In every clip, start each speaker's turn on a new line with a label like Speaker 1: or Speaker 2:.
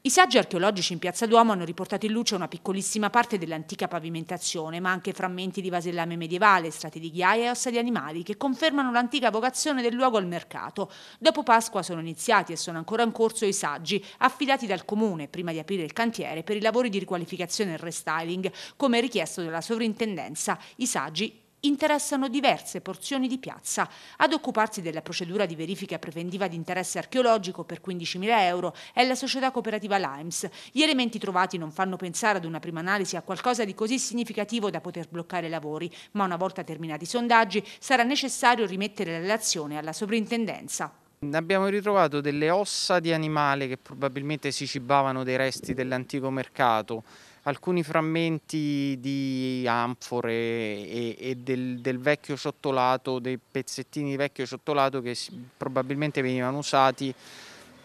Speaker 1: I saggi archeologici in Piazza Duomo hanno riportato in luce una piccolissima parte dell'antica pavimentazione, ma anche frammenti di vasellame medievale, strati di ghiaia e ossa di animali, che confermano l'antica vocazione del luogo al mercato. Dopo Pasqua sono iniziati e sono ancora in corso i saggi, affidati dal comune prima di aprire il cantiere per i lavori di riqualificazione e restyling, come richiesto dalla sovrintendenza. I saggi interessano diverse porzioni di piazza. Ad occuparsi della procedura di verifica preventiva di interesse archeologico per 15.000 euro è la società cooperativa Limes. Gli elementi trovati non fanno pensare ad una prima analisi a qualcosa di così significativo da poter bloccare i lavori, ma una volta terminati i sondaggi sarà necessario rimettere la relazione alla sovrintendenza.
Speaker 2: Abbiamo ritrovato delle ossa di animale che probabilmente si cibavano dei resti dell'antico mercato, alcuni frammenti di anfore e, e del, del, vecchio ciottolato, dei pezzettini di vecchio ciottolato che probabilmente venivano usati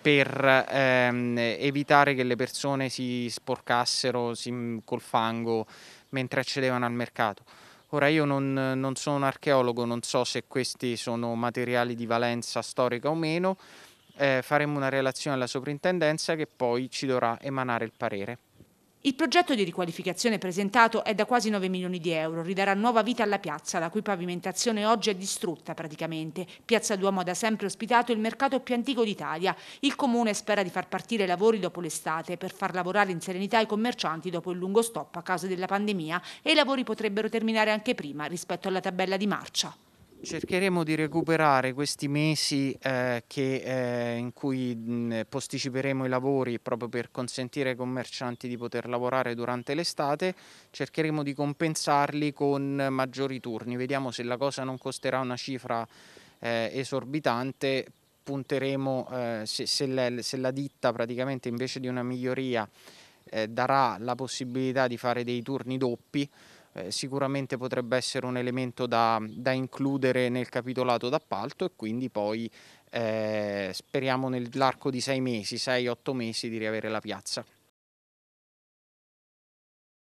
Speaker 2: per ehm, evitare che le persone si sporcassero si, col fango mentre accedevano al mercato. Ora io non, non sono un archeologo, non so se questi sono materiali di valenza storica o meno, eh, faremo una relazione alla soprintendenza che poi ci dovrà emanare il parere.
Speaker 1: Il progetto di riqualificazione presentato è da quasi 9 milioni di euro, ridarà nuova vita alla piazza, la cui pavimentazione oggi è distrutta praticamente. Piazza Duomo ha da sempre ospitato il mercato più antico d'Italia. Il comune spera di far partire i lavori dopo l'estate per far lavorare in serenità i commercianti dopo il lungo stop a causa della pandemia e i lavori potrebbero terminare anche prima rispetto alla tabella di marcia.
Speaker 2: Cercheremo di recuperare questi mesi eh, che, eh, in cui mh, posticiperemo i lavori proprio per consentire ai commercianti di poter lavorare durante l'estate, cercheremo di compensarli con maggiori turni, vediamo se la cosa non costerà una cifra eh, esorbitante, punteremo eh, se, se, la, se la ditta praticamente invece di una miglioria eh, darà la possibilità di fare dei turni doppi, eh, sicuramente potrebbe essere un elemento da, da, includere nel capitolato d'appalto e quindi poi eh, speriamo nell'arco di sei mesi, sei, otto mesi di riavere la piazza.